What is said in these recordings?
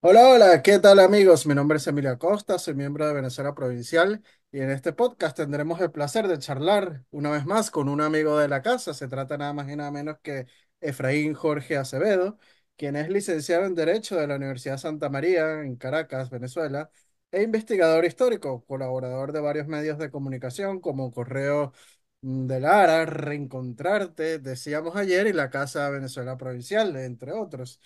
Hola, hola, ¿qué tal amigos? Mi nombre es Emilia Costa, soy miembro de Venezuela Provincial y en este podcast tendremos el placer de charlar una vez más con un amigo de la casa. Se trata nada más y nada menos que Efraín Jorge Acevedo, quien es licenciado en Derecho de la Universidad Santa María en Caracas, Venezuela, e investigador histórico, colaborador de varios medios de comunicación como Correo de Lara, Reencontrarte, decíamos ayer, y la Casa Venezuela Provincial, entre otros.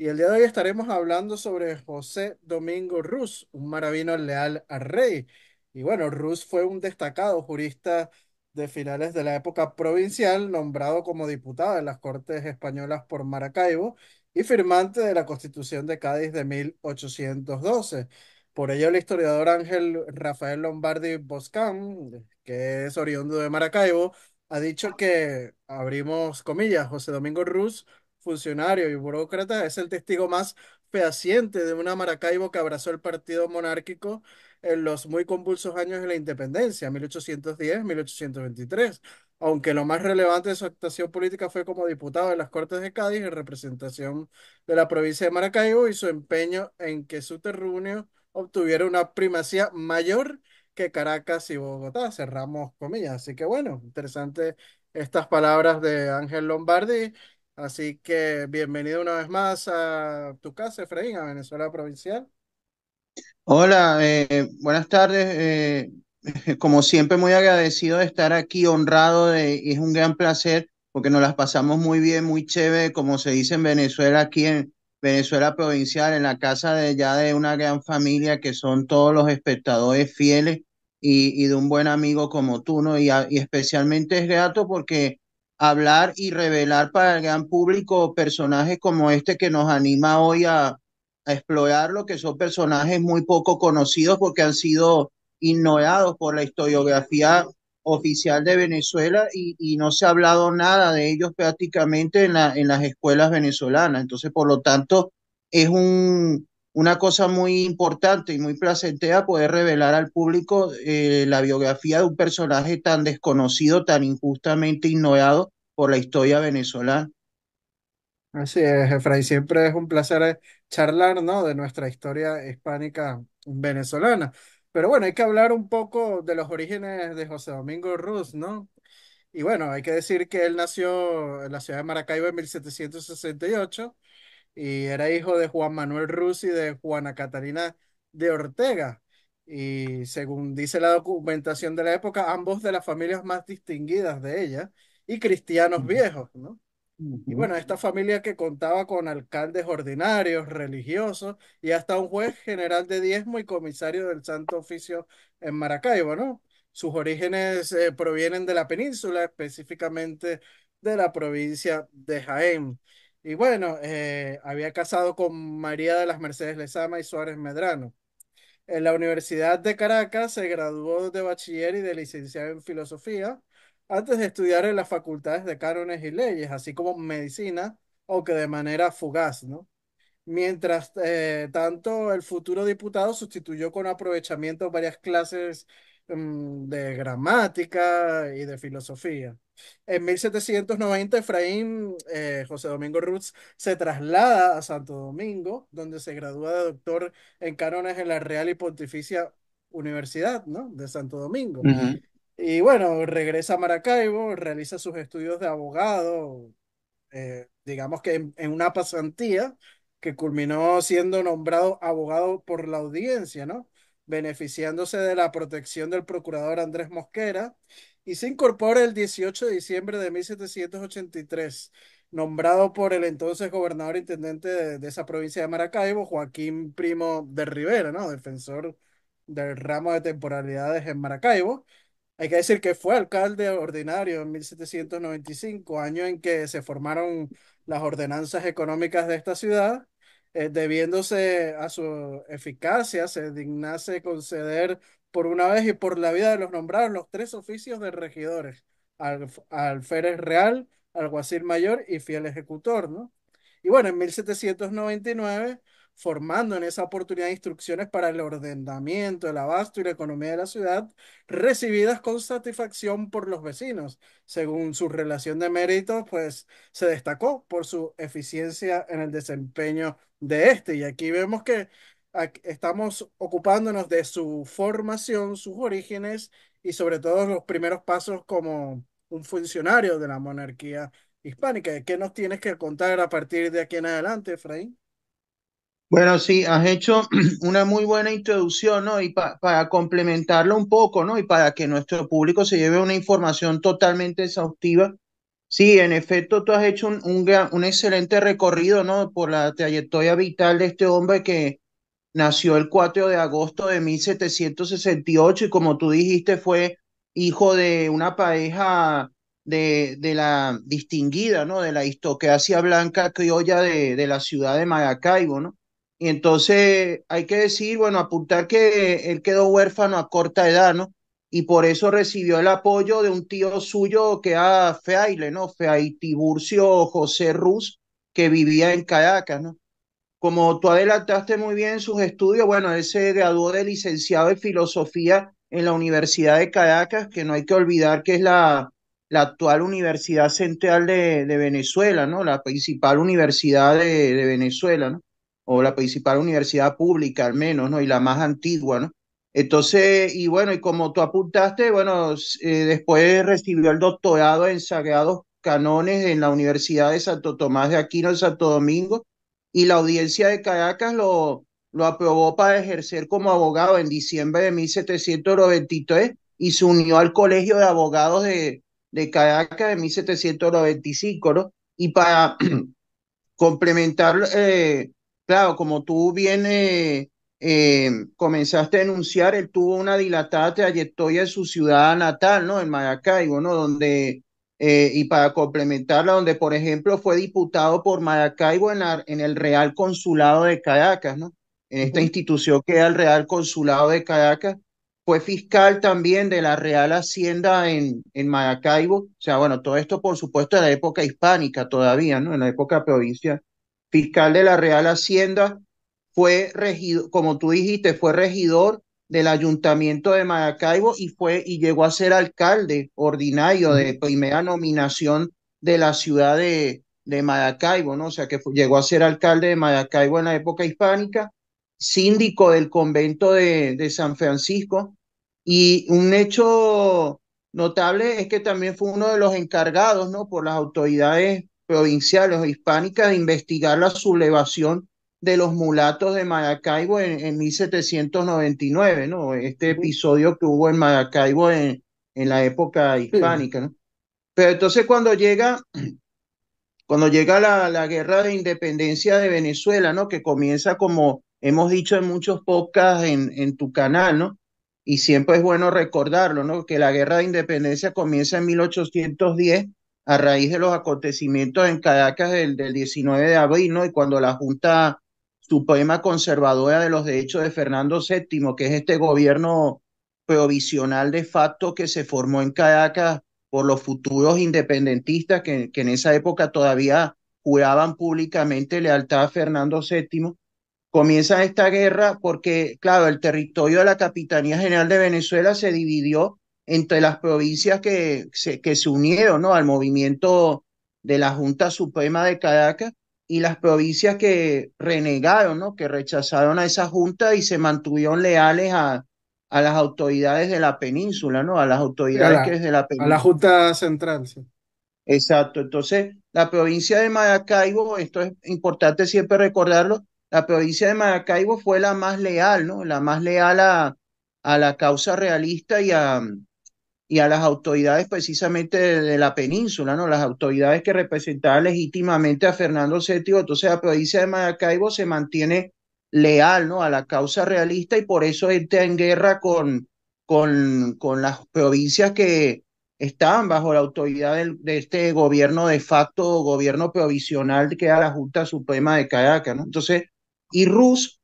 Y el día de hoy estaremos hablando sobre José Domingo Ruz, un maravino leal al rey. Y bueno, Ruz fue un destacado jurista de finales de la época provincial, nombrado como diputado en las Cortes Españolas por Maracaibo y firmante de la Constitución de Cádiz de 1812. Por ello, el historiador Ángel Rafael Lombardi Boscán, que es oriundo de Maracaibo, ha dicho que, abrimos comillas, José Domingo Ruz funcionario y burócrata, es el testigo más fehaciente de una Maracaibo que abrazó el partido monárquico en los muy convulsos años de la independencia, 1810-1823, aunque lo más relevante de su actuación política fue como diputado de las Cortes de Cádiz en representación de la provincia de Maracaibo y su empeño en que su terruño obtuviera una primacía mayor que Caracas y Bogotá, cerramos comillas. Así que bueno, interesante estas palabras de Ángel Lombardi Así que bienvenido una vez más a tu casa, Efraín, a Venezuela Provincial. Hola, eh, buenas tardes. Eh, como siempre, muy agradecido de estar aquí, honrado, de, es un gran placer porque nos las pasamos muy bien, muy chévere, como se dice en Venezuela, aquí en Venezuela Provincial, en la casa de ya de una gran familia que son todos los espectadores fieles y, y de un buen amigo como tú, ¿no? Y, y especialmente es grato porque hablar y revelar para el gran público personajes como este que nos anima hoy a, explorar lo que son personajes muy poco conocidos porque han sido ignorados por la historiografía oficial de Venezuela y, y, no se ha hablado nada de ellos prácticamente en, en las escuelas venezolanas. Entonces, por lo tanto, es un, una cosa muy importante y muy placentera poder revelar al público eh, la biografía de un personaje tan desconocido, tan injustamente ignorado por la historia venezolana. Así es, Efraín, siempre es un placer eh, charlar, ¿no? de nuestra historia hispánica venezolana. Pero bueno, hay que hablar un poco de los orígenes de José Domingo Ruz, ¿no? Y bueno, hay que decir que él nació en la ciudad de Maracaibo en 1768 y era hijo de Juan Manuel Rusi y de Juana Catalina de Ortega. Y según dice la documentación de la época, ambos de las familias más distinguidas de ella y cristianos viejos, ¿no? Y bueno, esta familia que contaba con alcaldes ordinarios, religiosos y hasta un juez general de diezmo y comisario del Santo Oficio en Maracaibo, ¿no? Sus orígenes eh, provienen de la península, específicamente de la provincia de Jaén. Y bueno, eh, había casado con María de las Mercedes Lezama y Suárez Medrano. En la Universidad de Caracas se graduó de bachiller y de licenciado en filosofía antes de estudiar en las facultades de cárones y leyes, así como medicina, aunque de manera fugaz, ¿no? Mientras eh, tanto, el futuro diputado sustituyó con aprovechamiento varias clases mm, de gramática y de filosofía. En 1790, Efraín eh, José Domingo Ruz se traslada a Santo Domingo, donde se gradúa de doctor en cánones en la Real y Pontificia Universidad ¿no? de Santo Domingo. Y bueno, regresa a Maracaibo, realiza sus estudios de abogado, eh, digamos que en, en, una pasantía que culminó siendo nombrado abogado por la audiencia, ¿no? Beneficiándose de la protección del procurador Andrés Mosquera y se incorpora el 18 de diciembre de 1783, nombrado por el entonces gobernador e intendente de, esa provincia de Maracaibo, Joaquín Primo de Rivera, ¿no? Defensor del ramo de temporalidades en Maracaibo. Hay que decir que fue alcalde ordinario en 1795, año en que se formaron las ordenanzas económicas de esta ciudad, eh, debiéndose a su eficacia, se dignase conceder por una vez y por la vida de los nombrados los tres oficios de regidores, al, alférez real, alguacil mayor y fiel ejecutor, ¿no? Y bueno, en 1799, formando en esa oportunidad instrucciones para el ordenamiento, el abasto y la economía de la ciudad, recibidas con satisfacción por los vecinos. Según su relación de méritos, pues se destacó por su eficiencia en el desempeño de este. Y aquí vemos que estamos ocupándonos de su formación, sus orígenes y sobre todo los primeros pasos como un funcionario de la monarquía hispánica. ¿Qué nos tienes que contar a partir de aquí en adelante, Efraín? Bueno, sí, has hecho una muy buena introducción, ¿no? Y para complementarlo un poco, ¿no? Y para que nuestro público se lleve una información totalmente exhaustiva. Sí, en efecto, tú has hecho un, un, un excelente recorrido, ¿no? Por la trayectoria vital de este hombre que Nació el 4 de agosto de 1768 y como tú dijiste fue hijo de una pareja de, la distinguida, ¿no? De la histocracia blanca criolla de, la ciudad de Maracaibo, ¿no? Y entonces hay que decir, bueno, apuntar que él quedó huérfano a corta edad, ¿no? Y por eso recibió el apoyo de un tío suyo que era feaile, ¿no? Feaitiburcio José Ruz, que vivía en Caracas, ¿no? Como tú adelantaste muy bien sus estudios, bueno, él se graduó de licenciado en filosofía en la Universidad de Caracas, que no hay que olvidar que es la, la actual Universidad Central de, Venezuela, ¿no? La principal universidad de, Venezuela, ¿no? O la principal universidad pública, al menos, ¿no? Y la más antigua, ¿no? Entonces, y bueno, y como tú apuntaste, bueno, eh, después recibió el doctorado en Sagrados Canones en la Universidad de Santo Tomás de Aquino en Santo Domingo y la audiencia de Caracas lo, lo aprobó para ejercer como abogado en diciembre de 1793 y se unió al Colegio de Abogados de, de Caracas de 1795, ¿no? Y para complementar, eh, claro, como tú bien eh, eh, comenzaste a denunciar, él tuvo una dilatada trayectoria en su ciudad natal, ¿no? En Maracaibo, ¿no? Donde eh, y para complementarla, donde por ejemplo fue diputado por Maracaibo en, el Real Consulado de Caracas, ¿no? En esta institución que era el Real Consulado de Caracas, fue fiscal también de la Real Hacienda en, en Maracaibo, o sea, bueno, todo esto por supuesto en la época hispánica todavía, ¿no? En la época provincia, fiscal de la Real Hacienda, fue regidor, como tú dijiste, fue regidor del ayuntamiento de Maracaibo y fue y llegó a ser alcalde ordinario de primera nominación de la ciudad de, de Maracaibo, ¿no? O sea, que llegó a ser alcalde de Maracaibo en la época hispánica, síndico del convento de, San Francisco y un hecho notable es que también fue uno de los encargados, ¿no? Por las autoridades provinciales o hispánicas de investigar la sublevación de los mulatos de Maracaibo en, 1799, ¿no? Este episodio que hubo en Maracaibo en, la época hispánica, ¿no? Pero entonces cuando llega, cuando llega la, la, guerra de independencia de Venezuela, ¿no? Que comienza como hemos dicho en muchos podcasts en, en tu canal, ¿no? Y siempre es bueno recordarlo, ¿no? Que la guerra de independencia comienza en 1810 a raíz de los acontecimientos en Caracas del, del 19 de abril, ¿no? Y cuando la Junta suprema conservadora de los derechos de Fernando VII, que es este gobierno provisional de facto que se formó en Caracas por los futuros independentistas que, que en esa época todavía juraban públicamente lealtad a Fernando VII. Comienza esta guerra porque, claro, el territorio de la Capitanía General de Venezuela se dividió entre las provincias que se, que se unieron ¿no? al movimiento de la Junta Suprema de Caracas y las provincias que renegaron, ¿no? que rechazaron a esa junta y se mantuvieron leales a, a las autoridades de la península, ¿no? a las autoridades que que de la península. A la Junta Central, sí. Exacto, entonces la provincia de Maracaibo, esto es importante siempre recordarlo, la provincia de Maracaibo fue la más leal, ¿no? la más leal a, a la causa realista y a, y a las autoridades precisamente de, la península, ¿no? Las autoridades que representaban legítimamente a Fernando VII, entonces la provincia de Maracaibo se mantiene leal, ¿no? A la causa realista y por eso entra en guerra con, con, con las provincias que estaban bajo la autoridad de, este gobierno de facto, gobierno provisional que era la Junta Suprema de Caracas, ¿no? Entonces, y Rus,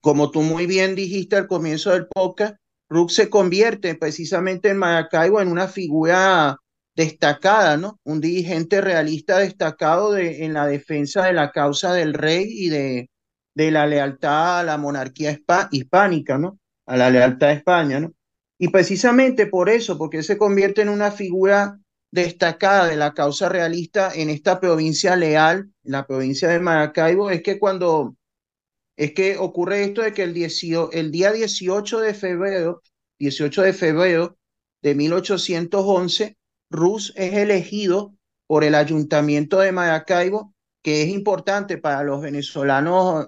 como tú muy bien dijiste al comienzo del podcast, Rook se convierte precisamente en Maracaibo en una figura destacada, ¿no? Un dirigente realista destacado de, en la defensa de la causa del rey y de, de la lealtad a la monarquía hispánica, ¿no? A la lealtad de España, ¿no? Y precisamente por eso, porque se convierte en una figura destacada de la causa realista en esta provincia leal, la provincia de Maracaibo, es que cuando es que ocurre esto de que el, el día 18 de febrero, 18 de febrero de 1811, Rus es elegido por el ayuntamiento de Maracaibo, que es importante para los venezolanos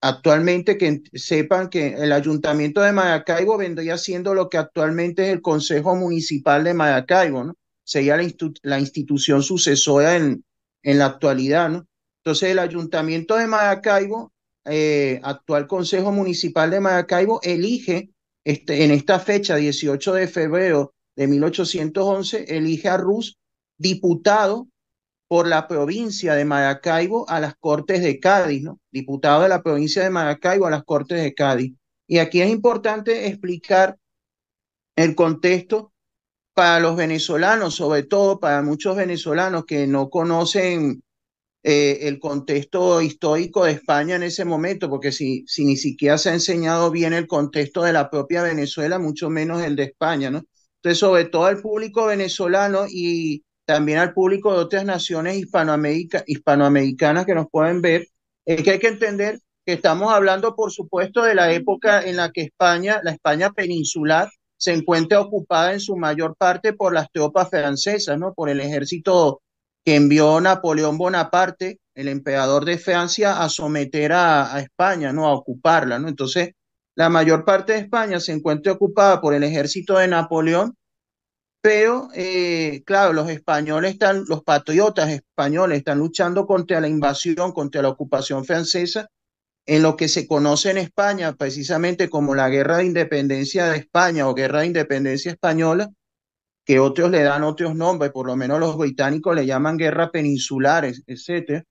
actualmente que sepan que el ayuntamiento de Maracaibo vendría siendo lo que actualmente es el Consejo Municipal de Maracaibo, ¿no? Sería la, institución sucesora en, en la actualidad, ¿no? Entonces el ayuntamiento de Maracaibo eh, actual Consejo Municipal de Maracaibo elige este, en esta fecha, 18 de febrero de 1811, elige a Rus diputado por la provincia de Maracaibo a las Cortes de Cádiz, ¿no? Diputado de la provincia de Maracaibo a las Cortes de Cádiz. Y aquí es importante explicar el contexto para los venezolanos, sobre todo para muchos venezolanos que no conocen eh, el contexto histórico de España en ese momento, porque si, si ni siquiera se ha enseñado bien el contexto de la propia Venezuela, mucho menos el de España, ¿no? Entonces, sobre todo al público venezolano y también al público de otras naciones hispanoamericanas que nos pueden ver, es que hay que entender que estamos hablando, por supuesto, de la época en la que España, la España peninsular, se encuentra ocupada en su mayor parte por las tropas francesas, ¿no? Por el ejército que envió Napoleón Bonaparte, el emperador de Francia, a someter a, España, ¿no? A ocuparla, ¿no? Entonces, la mayor parte de España se encuentra ocupada por el ejército de Napoleón, pero, eh, claro, los españoles están, los patriotas españoles están luchando contra la invasión, contra la ocupación francesa, en lo que se conoce en España precisamente como la Guerra de Independencia de España o Guerra de Independencia Española, que otros le dan otros nombres, por lo menos los británicos le llaman guerra peninsulares, etcétera.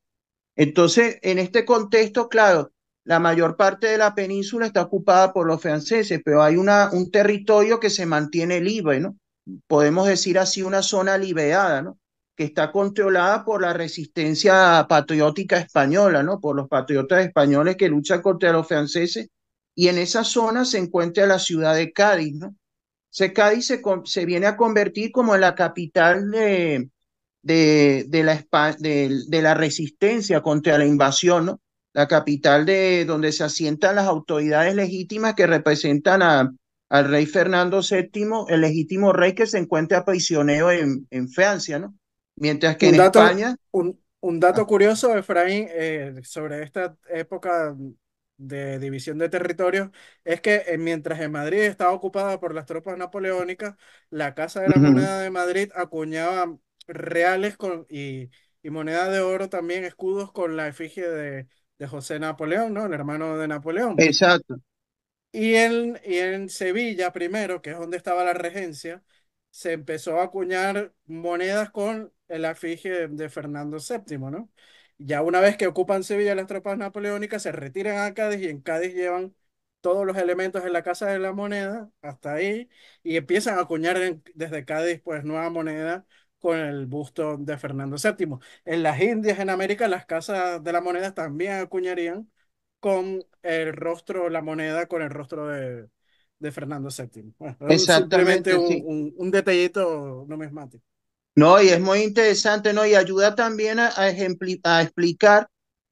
Entonces, en este contexto, claro, la mayor parte de la península está ocupada por los franceses, pero hay una, un territorio que se mantiene libre, ¿no? Podemos decir así una zona liberada, ¿no? que está controlada por la resistencia patriótica española, ¿no? Por los patriotas españoles que luchan contra los franceses. Y en esa zona se encuentra la ciudad de Cádiz, ¿no? se Cádiz se, viene a convertir como la capital de, la, resistencia contra la invasión, ¿no? la capital de donde se asientan las autoridades legítimas que representan al rey Fernando VII, el legítimo rey que se encuentra prisionero en, en Francia, ¿no? Mientras que en España... Un, dato ah. curioso, Efraín, eh, sobre esta época de división de territorio, es que eh, mientras en Madrid estaba ocupada por las tropas napoleónicas, la Casa de la Moneda de Madrid acuñaba reales con, y, y, moneda de oro también, escudos con la efigie de, José Napoleón, ¿no? El hermano de Napoleón. Exacto. Y en, y en Sevilla primero, que es donde estaba la regencia, se empezó a acuñar monedas con la efigie de Fernando VII, ¿no? Ya una vez que ocupan Sevilla las tropas napoleónicas, se retiran a Cádiz y en Cádiz llevan todos los elementos en la Casa de la Moneda hasta ahí y empiezan a acuñar desde Cádiz pues nueva moneda con el busto de Fernando VII. En las Indias, en América, las casas de la moneda también acuñarían con el rostro, la moneda con el rostro de, de Fernando VII. Exactamente. Simplemente un, un detallito numismático. No, y es muy interesante, ¿no? Y ayuda también a, explicar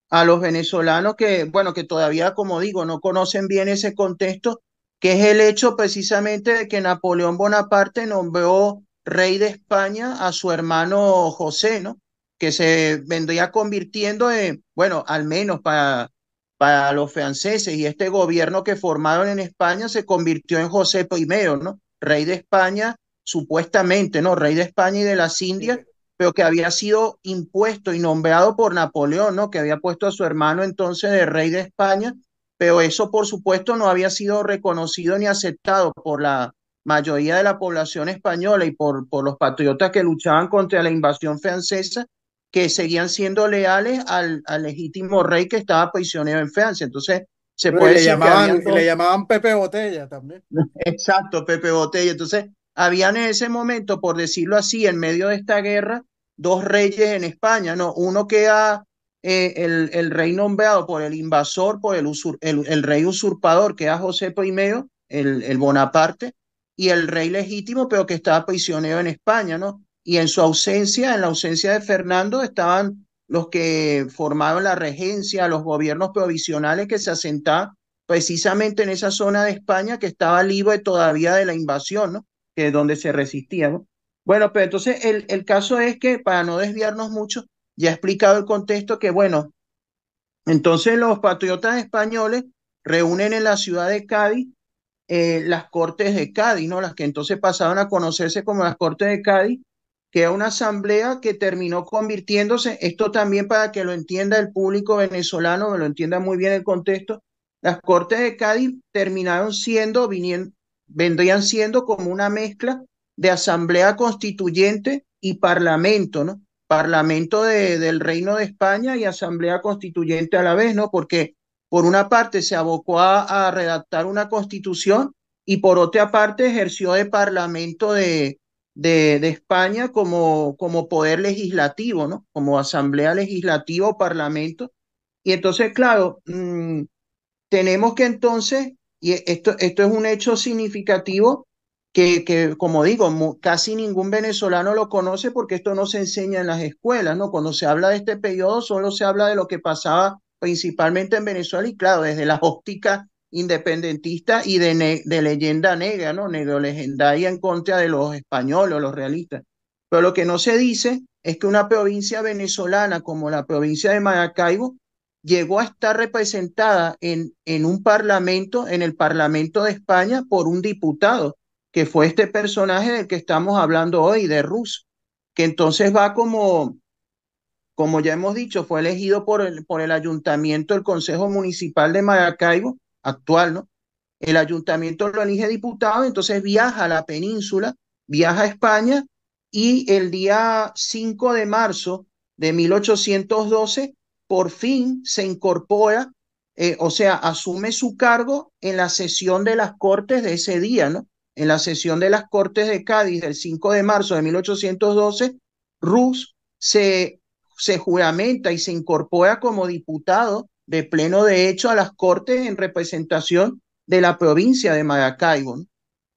a los venezolanos que, bueno, que todavía, como digo, no conocen bien ese contexto, que es el hecho precisamente de que Napoleón Bonaparte nombró rey de España a su hermano José, ¿no? Que se vendría convirtiendo en, bueno, al menos para, para los franceses y este gobierno que formaron en España se convirtió en José I, ¿no? Rey de España supuestamente, ¿no? Rey de España y de las Indias, pero que había sido impuesto y nombrado por Napoleón, ¿no? Que había puesto a su hermano entonces de rey de España, pero eso por supuesto no había sido reconocido ni aceptado por la mayoría de la población española y por, por los patriotas que luchaban contra la invasión francesa, que seguían siendo leales al, legítimo rey que estaba prisionero en Francia. Entonces, se puede le llamaban, le llamaban Pepe Botella también. Exacto, Pepe Botella. Entonces, habían en ese momento, por decirlo así, en medio de esta guerra, dos reyes en España, ¿no? Uno que era eh, el, rey nombrado por el invasor, por el, el, rey usurpador, que era José I, el, el Bonaparte, y el rey legítimo, pero que estaba prisionero en España, ¿no? Y en su ausencia, en la ausencia de Fernando, estaban los que formaron la regencia, los gobiernos provisionales que se asentaban precisamente en esa zona de España que estaba libre todavía de la invasión, ¿no? que eh, donde se resistía. Bueno, pero entonces el, caso es que, para no desviarnos mucho, ya he explicado el contexto que, bueno, entonces los patriotas españoles reúnen en la ciudad de Cádiz eh, las Cortes de Cádiz, ¿no? Las que entonces pasaron a conocerse como las Cortes de Cádiz, que era una asamblea que terminó convirtiéndose, esto también para que lo entienda el público venezolano, que lo entienda muy bien el contexto, las Cortes de Cádiz terminaron siendo, viniendo, vendrían siendo como una mezcla de asamblea constituyente y parlamento, ¿no? Parlamento de, del Reino de España y asamblea constituyente a la vez, ¿no? Porque por una parte se abocó a, redactar una constitución y por otra parte ejerció de parlamento de, de, España como, como poder legislativo, ¿no? Como asamblea legislativa o parlamento. Y entonces, claro, mm, tenemos que entonces y esto, esto es un hecho significativo que, como digo, casi ningún venezolano lo conoce porque esto no se enseña en las escuelas, ¿no? Cuando se habla de este periodo, solo se habla de lo que pasaba principalmente en Venezuela y claro, desde la óptica independentista y de, de leyenda negra, ¿no? Negro legendaria en contra de los españoles, los realistas. Pero lo que no se dice es que una provincia venezolana como la provincia de Maracaibo llegó a estar representada en, en un parlamento, en el Parlamento de España, por un diputado, que fue este personaje del que estamos hablando hoy, de Rus, que entonces va como, como ya hemos dicho, fue elegido por el, por el ayuntamiento, el Consejo Municipal de Maracaibo, actual, ¿no? El ayuntamiento lo elige diputado, entonces viaja a la península, viaja a España y el día 5 de marzo de 1812 por fin se incorpora, eh, o sea, asume su cargo en la sesión de las Cortes de ese día, ¿no? En la sesión de las Cortes de Cádiz del 5 de marzo de 1812, Rus se, se juramenta y se incorpora como diputado de pleno derecho a las Cortes en representación de la provincia de Maracaibo.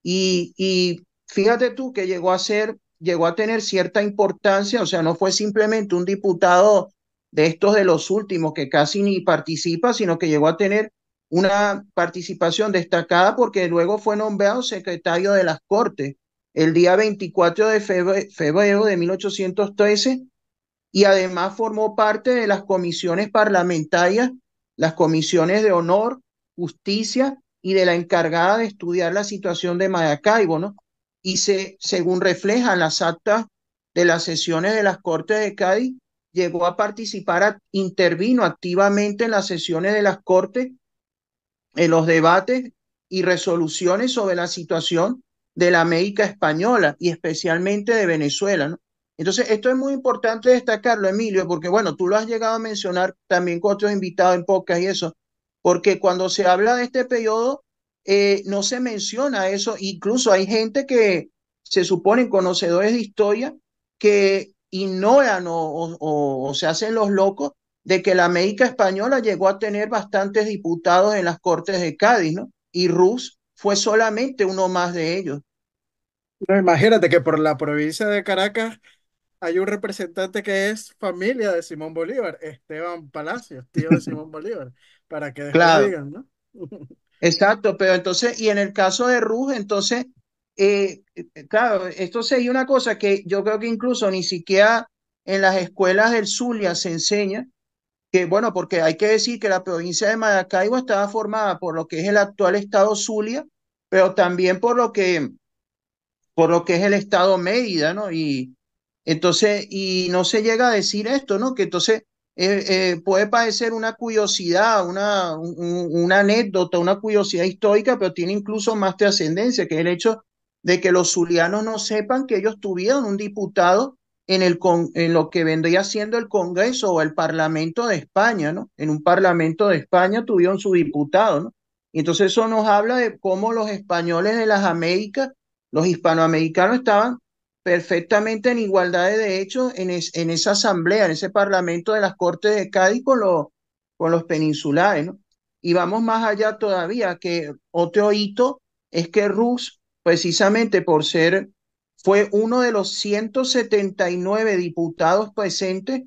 Y, y fíjate tú que llegó a ser, llegó a tener cierta importancia, o sea, no fue simplemente un diputado de estos de los últimos que casi ni participa, sino que llegó a tener una participación destacada porque luego fue nombrado secretario de las Cortes el día 24 de febrero de 1813 y además formó parte de las comisiones parlamentarias, las comisiones de honor, justicia y de la encargada de estudiar la situación de Maracaibo, ¿no? Y se, según reflejan las actas de las sesiones de las Cortes de Cádiz, llegó a participar, intervino activamente en las sesiones de las Cortes, en los debates y resoluciones sobre la situación de la América española y especialmente de Venezuela. Entonces, esto es muy importante destacarlo, Emilio, porque bueno, tú lo has llegado a mencionar también con otros invitados en podcast y eso, porque cuando se habla de este periodo, eh, no se menciona eso, incluso hay gente que se suponen conocedores de historia que ignoran o, o, se hacen los locos de que la América española llegó a tener bastantes diputados en las Cortes de Cádiz, ¿no? Y Rus fue solamente uno más de ellos. imagínate que por la provincia de Caracas hay un representante que es familia de Simón Bolívar, Esteban Palacios, tío de Simón Bolívar, para que claro. digan, ¿no? Exacto, pero entonces, y en el caso de Rus, entonces eh, claro, esto sería una cosa que yo creo que incluso ni siquiera en las escuelas del Zulia se enseña, que bueno, porque hay que decir que la provincia de Maracaibo estaba formada por lo que es el actual estado Zulia, pero también por lo que, por lo que es el estado Mérida, ¿no? Y entonces, y no se llega a decir esto, ¿no? Que entonces eh, eh, puede parecer una curiosidad, una, una anécdota, una curiosidad histórica, pero tiene incluso más trascendencia, que el hecho de que los zulianos no sepan que ellos tuvieron un diputado en, el en lo que vendría siendo el Congreso o el Parlamento de España, ¿no? En un Parlamento de España tuvieron su diputado, ¿no? Y entonces eso nos habla de cómo los españoles de las Américas, los hispanoamericanos estaban perfectamente en igualdad de derechos en, en esa asamblea, en ese Parlamento de las Cortes de Cádiz con, los, con los peninsulares, ¿no? Y vamos más allá todavía, que otro hito es que Rus precisamente por ser, fue uno de los 179 diputados presentes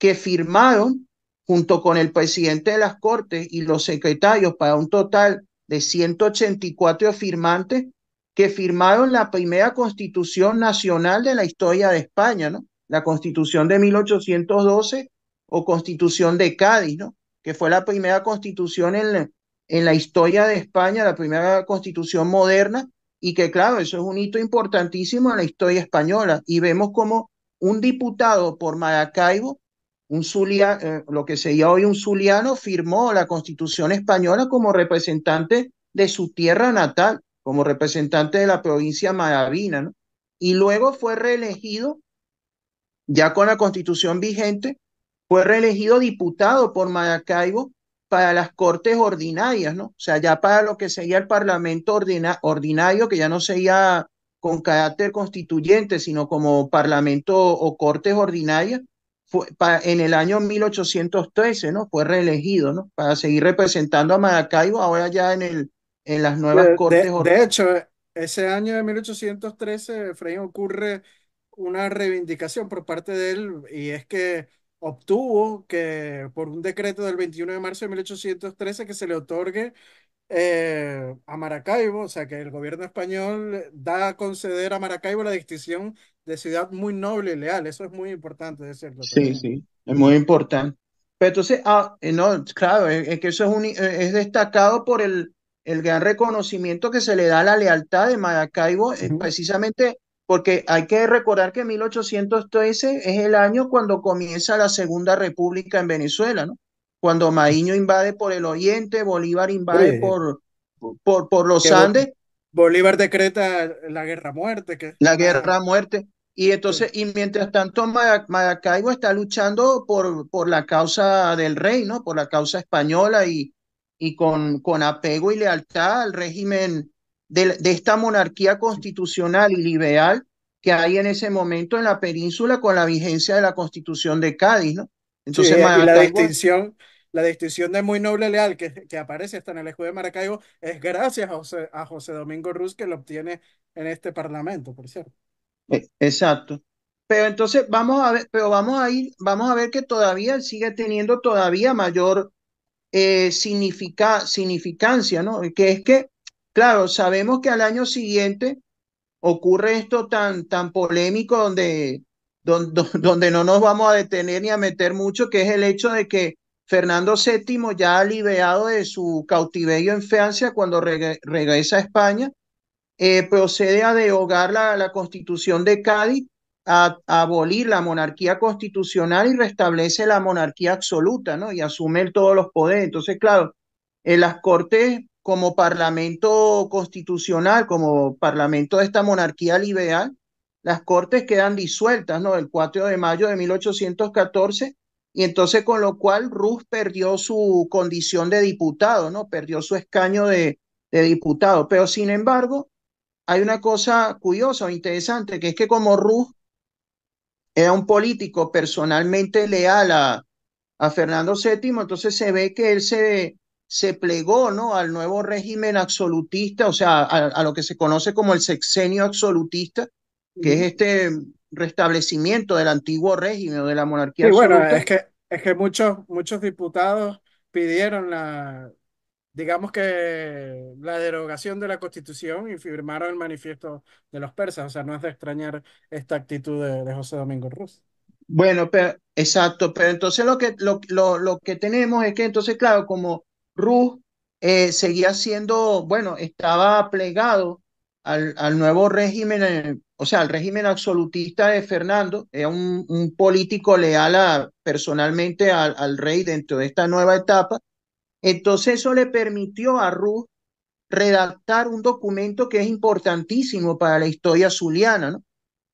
que firmaron junto con el presidente de las Cortes y los secretarios para un total de 184 firmantes que firmaron la primera constitución nacional de la historia de España, ¿no? La constitución de 1812 o constitución de Cádiz, ¿no? Que fue la primera constitución en en la historia de España, la primera constitución moderna y que claro, eso es un hito importantísimo en la historia española. Y vemos como un diputado por Maracaibo, un Zulia, eh, lo que sería hoy un zuliano, firmó la constitución española como representante de su tierra natal, como representante de la provincia maravina, ¿no? Y luego fue reelegido, ya con la constitución vigente, fue reelegido diputado por Maracaibo para las cortes ordinarias, ¿no? O sea, ya para lo que sería el parlamento ordinario, que ya no sería con carácter constituyente, sino como parlamento o cortes ordinarias, en el año 1813, ¿no? Fue reelegido, ¿no? Para seguir representando a Maracaibo ahora ya en, el, en las nuevas pues, cortes ordinarias. De hecho, ese año de 1813, Efraín ocurre una reivindicación por parte de él y es que obtuvo que por un decreto del 21 de marzo de 1813 que se le otorgue eh, a Maracaibo, o sea que el gobierno español da a conceder a Maracaibo la distinción de ciudad muy noble y leal, eso es muy importante decirlo. Sí, sí, es muy importante. Pero entonces, ah, eh, no, claro, es, que eso eh, es, destacado por el, el gran reconocimiento que se le da a la lealtad de Maracaibo, es precisamente porque hay que recordar que 1813 es el año cuando comienza la Segunda República en Venezuela, ¿no? Cuando Maíño invade por el oriente, Bolívar invade por, por, los Andes. Bolívar decreta la guerra muerte. La guerra muerte. Y entonces, y mientras tanto, Maracaibo está luchando por, por la causa del rey, ¿no? Por la causa española y, y con, con apego y lealtad al régimen de, esta monarquía constitucional y liberal que hay en ese momento en la península con la vigencia de la constitución de Cádiz, ¿no? Entonces, la distinción, la distinción de muy noble leal que, que, aparece hasta en el escudo de Maracaibo es gracias a José, Domingo Ruz que lo obtiene en este parlamento, por cierto. Eh, exacto. Pero entonces vamos a ver, pero vamos a ir, vamos a ver que todavía sigue teniendo todavía mayor eh, significancia, ¿no? Que es que Claro, sabemos que al año siguiente ocurre esto tan, tan polémico donde, donde, no nos vamos a detener ni a meter mucho, que es el hecho de que Fernando VII ya liberado de su cautiverio en Francia cuando regresa a España, eh, procede a derogar la, la, constitución de Cádiz, a, abolir la monarquía constitucional y restablece la monarquía absoluta, ¿no? Y asume todos los poderes. Entonces, claro, en las cortes como parlamento constitucional, como parlamento de esta monarquía liberal, las cortes quedan disueltas, ¿no? El 4 de mayo de 1814, y entonces con lo cual Ruz perdió su condición de diputado, ¿no? Perdió su escaño de, diputado. Pero sin embargo, hay una cosa curiosa o interesante, que es que como Ruz era un político personalmente leal a, a Fernando VII, entonces se ve que él se se plegó ¿no? al nuevo régimen absolutista, o sea, a, lo que se conoce como el sexenio absolutista, que es este restablecimiento del antiguo régimen de la monarquía. Sí, bueno, es que, es que muchos, muchos diputados pidieron la, digamos que la derogación de la constitución y firmaron el manifiesto de los persas, o sea, no es de extrañar esta actitud de, José Domingo Ruz. Bueno, pero, exacto, pero entonces lo que, lo, lo que tenemos es que entonces, claro, como Rus eh, seguía siendo, bueno, estaba plegado al, al nuevo régimen, eh, o sea, al régimen absolutista de Fernando, era un, político leal a, personalmente al, al, rey dentro de esta nueva etapa. Entonces eso le permitió a Rus redactar un documento que es importantísimo para la historia zuliana, ¿no?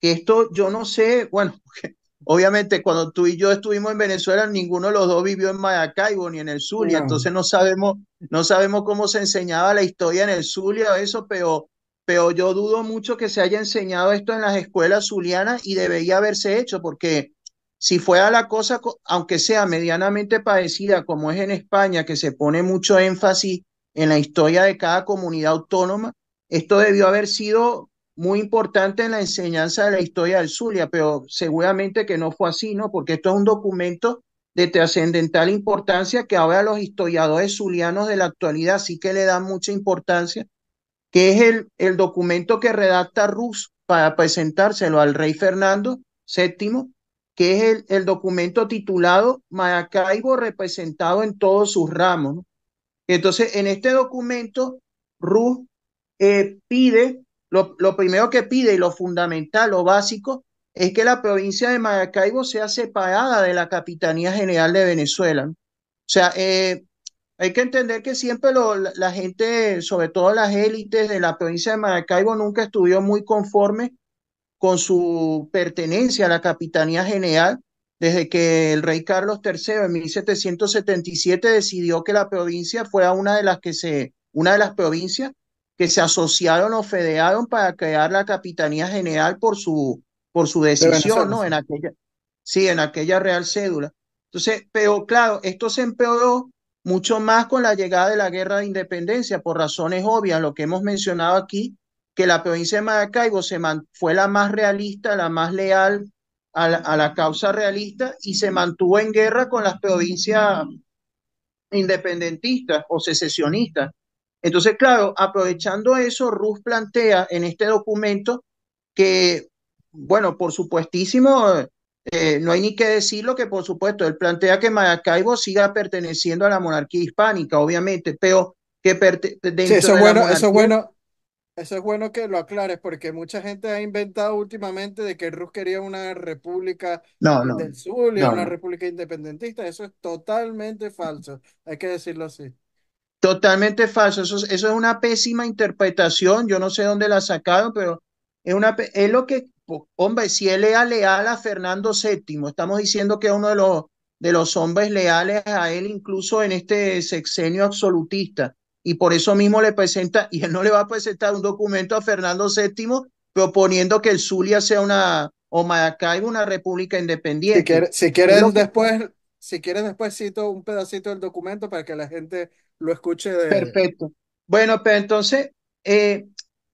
Que esto yo no sé, bueno, Obviamente, cuando tú y yo estuvimos en Venezuela, ninguno de los dos vivió en Maracaibo ni en el Zulia, entonces no sabemos, no sabemos cómo se enseñaba la historia en el Zulia, eso, pero, pero yo dudo mucho que se haya enseñado esto en las escuelas zulianas y debería haberse hecho, porque si fuera la cosa, aunque sea medianamente parecida como es en España, que se pone mucho énfasis en la historia de cada comunidad autónoma, esto debió haber sido muy importante en la enseñanza de la historia del Zulia, pero seguramente que no fue así, ¿no? Porque esto es un documento de trascendental importancia que ahora los historiadores zulianos de la actualidad sí que le dan mucha importancia, que es el, el documento que redacta Rus para presentárselo al rey Fernando VII, que es el, el documento titulado Maracaibo representado en todos sus ramos. Entonces, en este documento, Rus eh, pide lo, primero que pide y lo fundamental, lo básico, es que la provincia de Maracaibo sea separada de la Capitanía General de Venezuela. O sea, eh, hay que entender que siempre la, gente, sobre todo las élites de la provincia de Maracaibo, nunca estuvo muy conforme con su pertenencia a la Capitanía General, desde que el rey Carlos III en 1777 decidió que la provincia fuera una de las que se, una de las provincias que se asociaron o fedearon para crear la Capitanía General por su, por su decisión, ¿no? En aquella, sí, en aquella Real Cédula. Entonces, pero claro, esto se empeoró mucho más con la llegada de la Guerra de Independencia, por razones obvias, lo que hemos mencionado aquí, que la provincia de Maracaibo fue la más realista, la más leal a la, causa realista y se mantuvo en guerra con las provincias independentistas o secesionistas. Entonces, claro, aprovechando eso, Rus plantea en este documento que, bueno, por supuestísimo, eh, no hay ni que decirlo que, por supuesto, él plantea que Maracaibo siga perteneciendo a la monarquía hispánica, obviamente, pero que pertenece... Sí, eso, bueno, eso bueno, eso es bueno que lo aclares, porque mucha gente ha inventado últimamente de que Rus quería una república del sur y una república independentista. Eso es totalmente falso, hay que decirlo así. Totalmente falso. Eso, es una pésima interpretación. Yo no sé dónde la sacaron, pero es, una, es lo que, hombre, si él era leal a Fernando VII, estamos diciendo que es uno de los, de los hombres leales a él, incluso en este sexenio absolutista. Y por eso mismo le presenta, y él no le va a presentar un documento a Fernando VII proponiendo que el Zulia sea una, o Maracaibo una república independiente. Si, quiere, después si quieres después cito un pedacito del documento para que la gente lo escuche. Perfecto. Bueno, pero entonces, eh,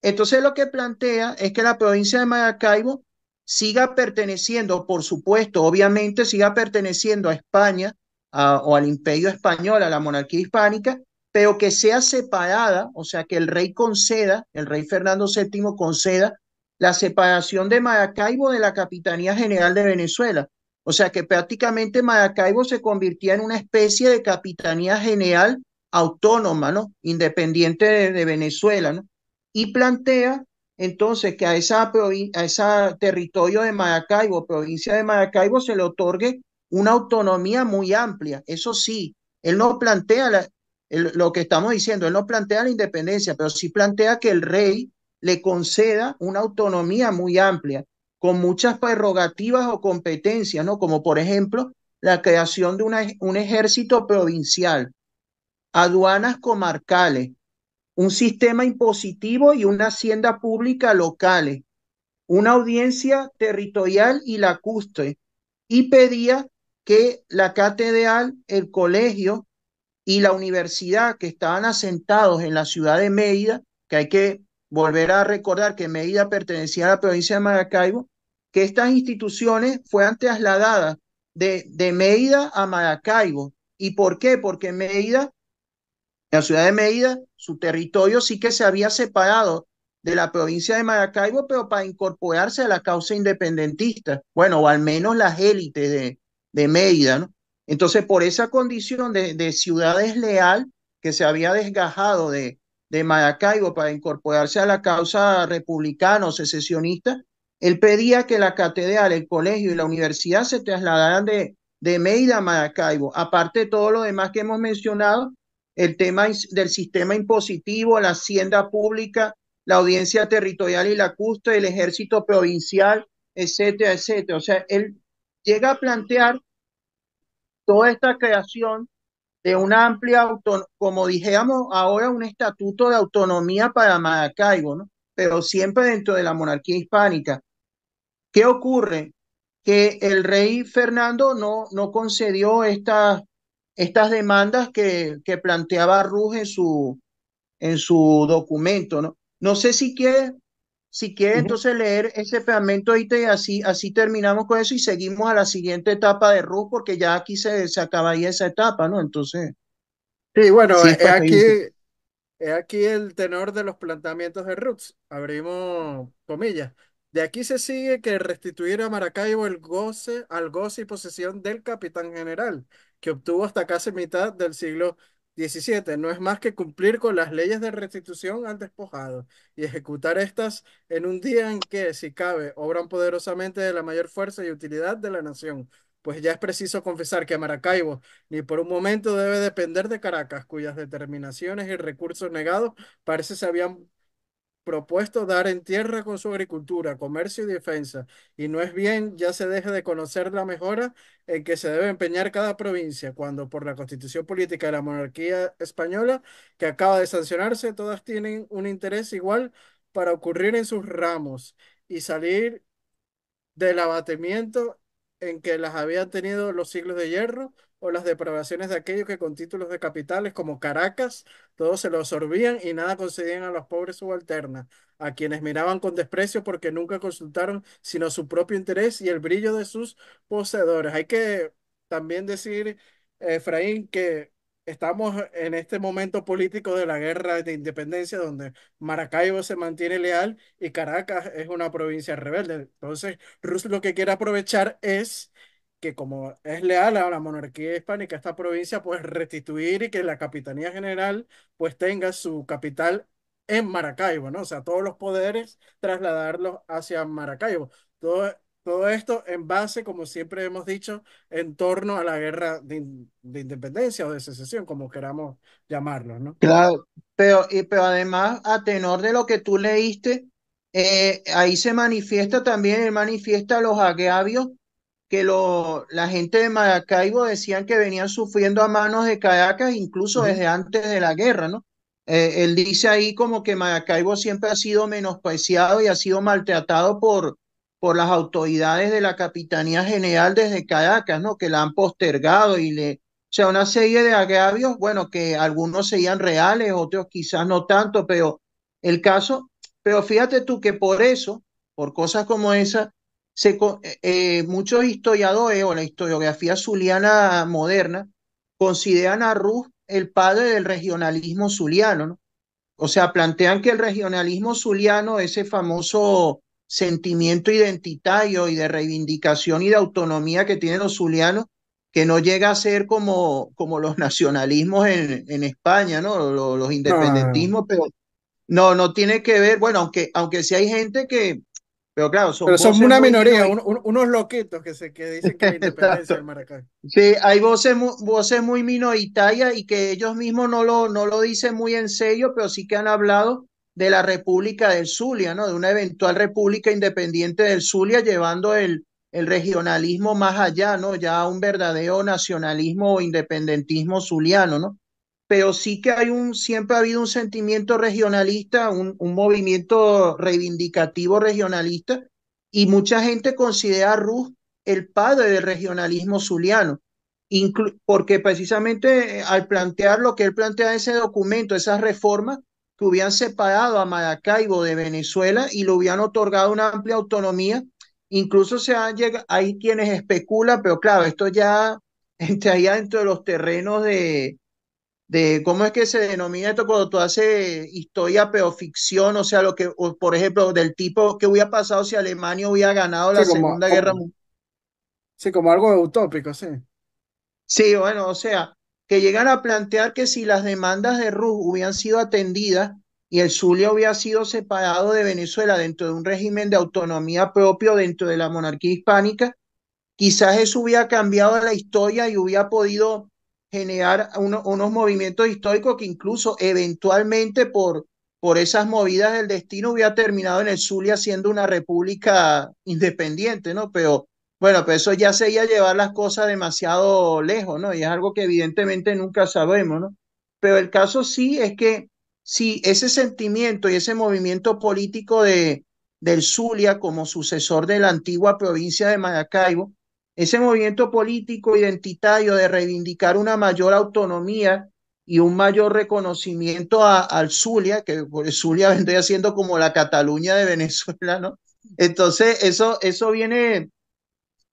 entonces lo que plantea es que la provincia de Maracaibo siga perteneciendo, por supuesto, obviamente siga perteneciendo a España o al imperio español, a la monarquía hispánica, pero que sea separada, o sea, que el rey conceda, el rey Fernando VII conceda la separación de Maracaibo de la Capitanía General de Venezuela o sea que prácticamente Maracaibo se convertía en una especie de capitanía general autónoma, ¿no? Independiente de, Venezuela, ¿no? Y plantea entonces que a, esa a ese territorio de Maracaibo, provincia de Maracaibo, se le otorgue una autonomía muy amplia. Eso sí, él no plantea lo que estamos diciendo, él no plantea la independencia, pero sí plantea que el rey le conceda una autonomía muy amplia con muchas prerrogativas o competencias, ¿no? Como por ejemplo la creación de una, un ejército provincial, aduanas comarcales, un sistema impositivo y una hacienda pública locales, una audiencia territorial y la y pedía que la catedral, el colegio y la universidad que estaban asentados en la ciudad de Mérida, que hay que volver a recordar que Mérida pertenecía a la provincia de Maracaibo, que estas instituciones fueran trasladadas de, de Mérida a Maracaibo. ¿Y por qué? Porque Mérida, la ciudad de Mérida, su territorio sí que se había separado de la provincia de Maracaibo, pero para incorporarse a la causa independentista, bueno, o al menos las élites de, de Mérida, ¿no? Entonces, por esa condición de, de ciudad desleal que se había desgajado de, de Maracaibo para incorporarse a la causa republicana o secesionista, él pedía que la catedral, el colegio y la universidad se trasladaran de, de a Maracaibo. Aparte de todo lo demás que hemos mencionado, el tema del sistema impositivo, la hacienda pública, la audiencia territorial y la custa, el ejército provincial, etcétera, etcétera. O sea, él llega a plantear toda esta creación de una amplia como dijéramos ahora, un estatuto de autonomía para Maracaibo, pero siempre dentro de la monarquía hispánica. ¿Qué ocurre? Que el rey Fernando no, no concedió estas, estas demandas que, que planteaba Ruz en su, en su documento, ¿no? No sé si quiere, si quiere entonces leer ese pegamento ahí y así, así terminamos con eso y seguimos a la siguiente etapa de Ruz, porque ya aquí se, se acabaría esa etapa, ¿no? Entonces. Sí, bueno, eh, es pues, aquí, es eh, aquí el tenor de los planteamientos de Ruz. Abrimos comillas. De aquí se sigue que restituir a Maracaibo el goce, al goce y posesión del capitán general, que obtuvo hasta casi mitad del siglo XVII. No es más que cumplir con las leyes de restitución al despojado y ejecutar estas en un día en que, si cabe, obran poderosamente de la mayor fuerza y utilidad de la nación. Pues ya es preciso confesar que Maracaibo ni por un momento debe depender de Caracas, cuyas determinaciones y recursos negados parece se habían propuesto dar en tierra con su agricultura, comercio y defensa, y no es bien ya se deje de conocer la mejora en que se debe empeñar cada provincia, cuando por la constitución política de la monarquía española que acaba de sancionarse, todas tienen un interés igual para ocurrir en sus ramos y salir del abatimiento en que las habían tenido los siglos de hierro o las depravaciones de aquellos que con títulos de capitales como Caracas, todos se lo absorbían y nada concedían a los pobres subalternas, a quienes miraban con desprecio porque nunca consultaron sino su propio interés y el brillo de sus poseedores. Hay que también decir, eh, Efraín, que estamos en este momento político de la guerra de independencia donde Maracaibo se mantiene leal y Caracas es una provincia rebelde. Entonces, Rus lo que quiere aprovechar es que como es leal a la monarquía hispánica, esta provincia pues restituir y que la Capitanía General pues tenga su capital en Maracaibo, ¿no? O sea, todos los poderes trasladarlos hacia Maracaibo. Todo todo esto en base, como siempre hemos dicho, en torno a la guerra de, independencia o de secesión, como queramos llamarlo, ¿no? Claro, pero, pero además, a tenor de lo que tú leíste, eh, ahí se manifiesta también, manifiesta los agravios que lo, la gente de Maracaibo decían que venían sufriendo a manos de Caracas, incluso desde antes de la guerra, ¿no? Eh, él dice ahí como que Maracaibo siempre ha sido menospreciado y ha sido maltratado por, por las autoridades de la Capitanía General desde Caracas, ¿no? Que la han postergado y le, o sea, una serie de agravios, bueno, que algunos serían reales, otros quizás no tanto, pero el caso, pero fíjate tú que por eso, por cosas como esa, se, eh, eh, muchos historiadores o la historiografía zuliana moderna consideran a Ruz el padre del regionalismo zuliano, ¿no? O sea, plantean que el regionalismo zuliano, ese famoso sentimiento identitario y de reivindicación y de autonomía que tienen los zulianos, que no llega a ser como, como los nacionalismos en, en España, ¿no? Los, independentismos, pero no, no tiene que ver, bueno, aunque, aunque sí hay gente que, pero claro, son, una minoría, unos loquitos que, se, que dicen que hay independencia en Maracay. Sí, hay voces, voces muy minoritarias y que ellos mismos no lo, no lo dicen muy en serio, pero sí que han hablado de la República del Zulia, ¿no? De una eventual República Independiente del Zulia, llevando el, el regionalismo más allá, ¿no? Ya un verdadero nacionalismo o independentismo zuliano, ¿no? Pero sí que hay un, siempre ha habido un sentimiento regionalista, un, un movimiento reivindicativo regionalista, y mucha gente considera a Ruz el padre del regionalismo zuliano, porque precisamente eh, al plantear lo que él plantea en ese documento, esas reformas, que hubieran separado a Maracaibo de Venezuela y le hubieran otorgado una amplia autonomía. Incluso se han llegado, hay quienes especulan, pero claro, esto ya ahí dentro de los terrenos de, de cómo es que se denomina esto cuando tú haces historia pero ficción, o sea, lo que, por ejemplo, del tipo que hubiera pasado si Alemania hubiera ganado la Segunda Guerra Mundial. Sí, como algo utópico, sí. Sí, bueno, o sea, que llegan a plantear que si las demandas de Rus hubieran sido atendidas y el Zulia hubiera sido separado de Venezuela dentro de un régimen de autonomía propio dentro de la monarquía hispánica, quizás eso hubiera cambiado la historia y hubiera podido generar unos movimientos históricos que incluso eventualmente por, por esas movidas del destino hubiera terminado en el Zulia siendo una república independiente, ¿no? Pero bueno, pero eso ya sería llevar las cosas demasiado lejos, ¿no? Y es algo que evidentemente nunca sabemos, ¿no? Pero el caso sí es que si ese sentimiento y ese movimiento político de, del Zulia como sucesor de la antigua provincia de Maracaibo, ese movimiento político identitario de reivindicar una mayor autonomía y un mayor reconocimiento al Zulia, que Zulia vendría siendo como la Cataluña de Venezuela, ¿no? Entonces, eso, eso viene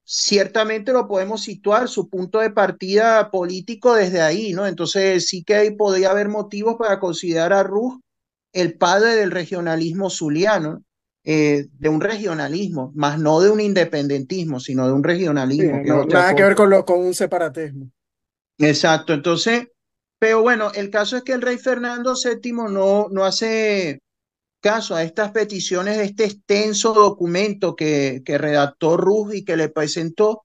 ciertamente lo podemos situar su punto de partida político desde ahí, ¿no? Entonces sí que ahí podría haber motivos para considerar a Ruz el padre del regionalismo zuliano, eh, de un regionalismo, más no de un independentismo, sino de un regionalismo. que nada que ver con, con un separatismo. Exacto, entonces, pero bueno, el caso es que el rey Fernando VII no, no hace caso a estas peticiones de este extenso documento que, que redactó Ruz y que le presentó,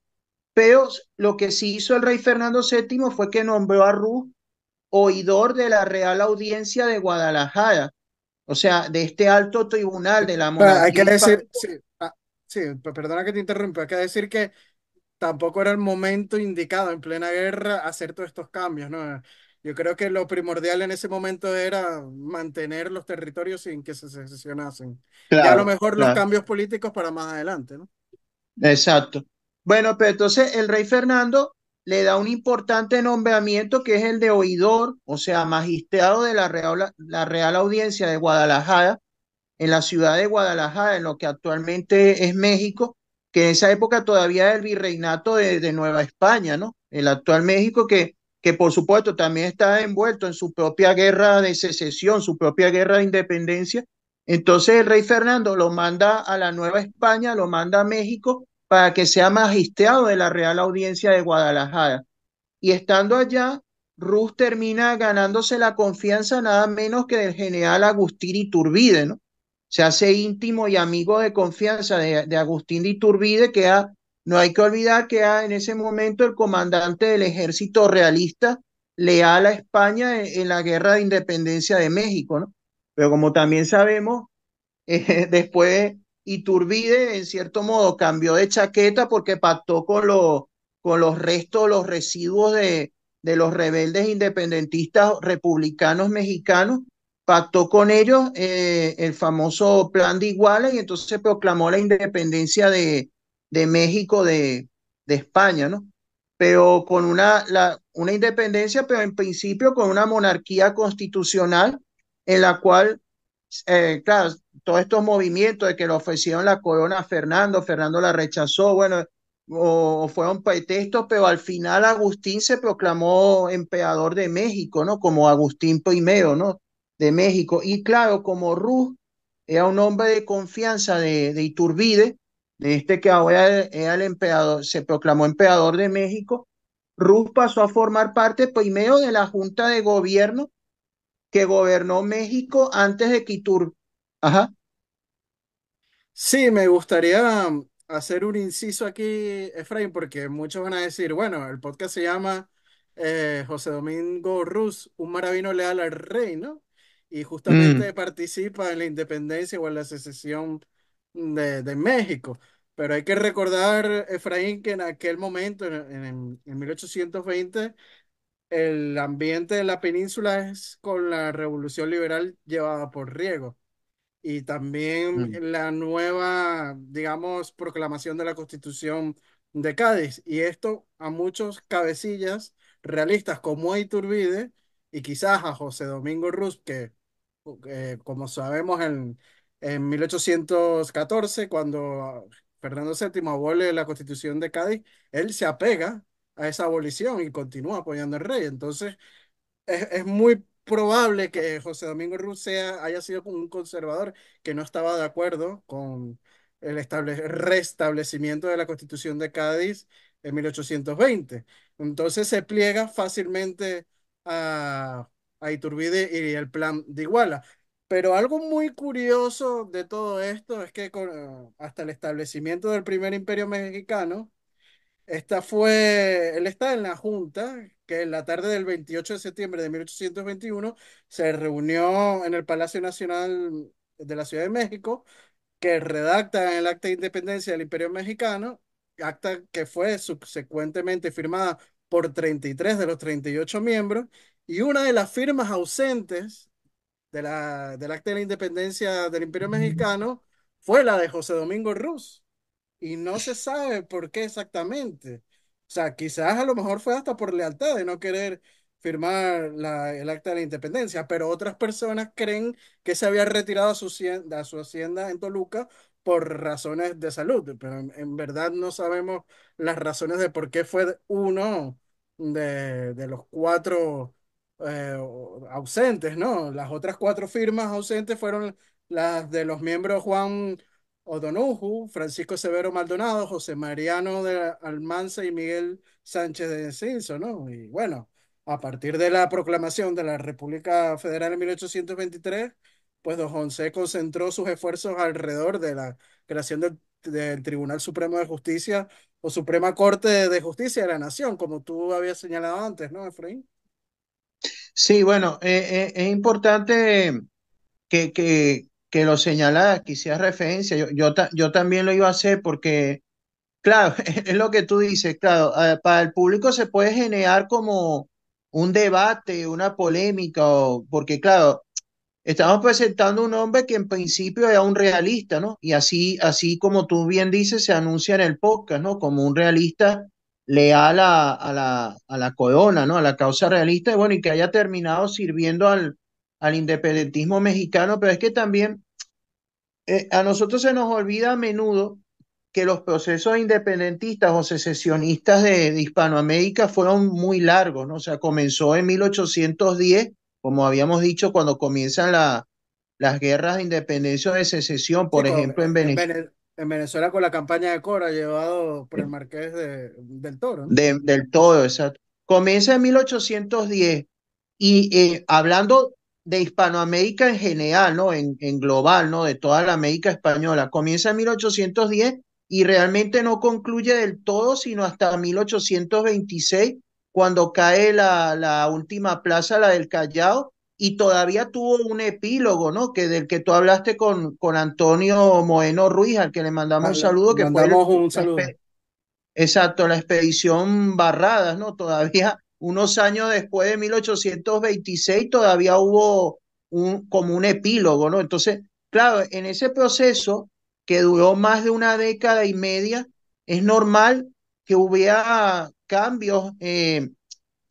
pero lo que sí hizo el rey Fernando VII fue que nombró a Ruz oidor de la Real Audiencia de Guadalajara, o sea, de este alto tribunal de la monarquía. Hay que decir, ah, perdona que te interrumpa, hay que decir que tampoco era el momento indicado en plena guerra hacer todos estos cambios, ¿no? Yo creo que lo primordial en ese momento era mantener los territorios sin que se secesionasen. y a lo mejor los cambios políticos para más adelante, ¿no? Exacto. Bueno, pero entonces el rey Fernando le da un importante nombramiento que es el de oidor, o sea, magistrado de la Real, la Real Audiencia de Guadalajara, en la ciudad de Guadalajara, en lo que actualmente es México, que en esa época todavía era el virreinato de, de Nueva España, ¿no? El actual México que que por supuesto también está envuelto en su propia guerra de secesión, su propia guerra de independencia. Entonces el rey Fernando lo manda a la Nueva España, lo manda a México para que sea magistrado de la Real Audiencia de Guadalajara. Y estando allá, Rus termina ganándose la confianza nada menos que del general Agustín Iturbide, ¿no? Se hace íntimo y amigo de confianza de, Agustín Iturbide, que ha... No hay que olvidar que ah, en ese momento el comandante del ejército realista leal a España en, la guerra de independencia de México, ¿no? Pero como también sabemos, eh, después Iturbide, en cierto modo, cambió de chaqueta porque pactó con, los, con los restos, los residuos de, los rebeldes independentistas republicanos mexicanos, pactó con ellos eh, el famoso Plan de iguales y entonces proclamó la independencia de, de México, de, de España, ¿no? Pero con una, la, una independencia, pero en principio con una monarquía constitucional en la cual, eh, claro, todos estos movimientos de que le ofrecieron la corona a Fernando, Fernando la rechazó, bueno, o, fueron pretextos, pero al final Agustín se proclamó emperador de México, ¿no? Como Agustín I, ¿no? De México. Y claro, como Ruz era un hombre de confianza de Iturbide, este que ahora el emperador, se proclamó emperador de México, Ruz pasó a formar parte primero de la Junta de Gobierno que gobernó México antes de Quitur. Ajá. Sí, me gustaría um, hacer un inciso aquí, Efraín, porque muchos van a decir, bueno, el podcast se llama eh, José Domingo Ruz, un maravino leal al rey, ¿no? Y justamente mm. participa en la independencia o en la secesión de, México. Pero hay que recordar, Efraín, que en aquel momento, en, 1820, el ambiente de la península es con la revolución liberal llevada por Riego y también mm. la nueva, digamos, proclamación de la Constitución de Cádiz. Y esto a muchos cabecillas realistas como Iturbide y quizás a José Domingo Rusque que eh, como sabemos en, en 1814, cuando Fernando VII abole la constitución de Cádiz, él se apega a esa abolición y continúa apoyando al rey. Entonces, es, muy probable que José Domingo Rusea haya sido un conservador que no estaba de acuerdo con el restablecimiento de la constitución de Cádiz en 1820. Entonces se pliega fácilmente a, a Iturbide y el plan de Iguala. Pero algo muy curioso de todo esto es que ah, hasta el establecimiento del primer imperio mexicano, esta fue, él está en la Junta, que en la tarde del 28 de septiembre de 1821 se reunió en el Palacio Nacional de la Ciudad de México, que redacta el Acta de Independencia del Imperio Mexicano, acta que fue subsecuentemente firmada por 33 de los 38 miembros, y una de las firmas ausentes de la, del acta de la independencia del Imperio Mexicano fue la de José Domingo Ruz. Y no se sabe por qué exactamente. O sea, quizás a lo mejor fue hasta por lealtad de no querer firmar la, el acta de la independencia, pero otras personas creen que se había retirado a su, a su hacienda en Toluca por razones de salud, pero en, verdad no sabemos las razones de por qué fue uno de, de los cuatro eh, ausentes, ¿no? Las otras cuatro firmas ausentes fueron las de los miembros Juan Odonuju, Francisco Severo Maldonado, José Mariano de Almanza y Miguel Sánchez de Cinzo, ¿no? Y bueno, a partir de la proclamación de la República Federal en 1823, pues Don José concentró sus esfuerzos alrededor de la creación del, del Tribunal Supremo de Justicia o Suprema Corte de Justicia de la Nación, como tú habías señalado antes, ¿no, Efraín? Sí, bueno, eh, eh, es importante que, lo señalas, que hiciera referencia. Yo, yo, también lo iba a hacer porque, claro, es lo que tú dices, claro, para el público se puede generar como un debate, una polémica, o, porque, claro, estamos presentando un hombre que en principio era un realista, ¿no? Y así, así como tú bien dices, se anuncia en el podcast, ¿no? Como un realista leal a, a, la, a la corona, ¿no? A la causa realista, y bueno, y que haya terminado sirviendo al, al independentismo mexicano, pero es que también eh, a nosotros se nos olvida a menudo que los procesos independentistas o secesionistas de, Hispanoamérica fueron muy largos, ¿no? O sea, comenzó en 1810, como habíamos dicho, cuando comienzan la, las guerras de independencia o de secesión, por ejemplo, en, Venezuela en Venezuela con la campaña de Cora llevado por el marqués de, del Toro. del Toro, exacto. Comienza en 1810 y eh, hablando de Hispanoamérica en general, ¿no? En, en, global, ¿no? De toda la América española. Comienza en 1810 y realmente no concluye del todo, sino hasta 1826, cuando cae la, la última plaza, la del Callao, y todavía tuvo un epílogo, ¿no? Que del que tú hablaste con, con Antonio Moeno Ruiz, al que le mandamos un saludo, que mandamos un saludo. exacto, la expedición Barradas, ¿no? Todavía unos años después de 1826 todavía hubo un, como un epílogo, ¿no? Entonces, claro, en ese proceso que duró más de una década y media, es normal que hubiera cambios eh,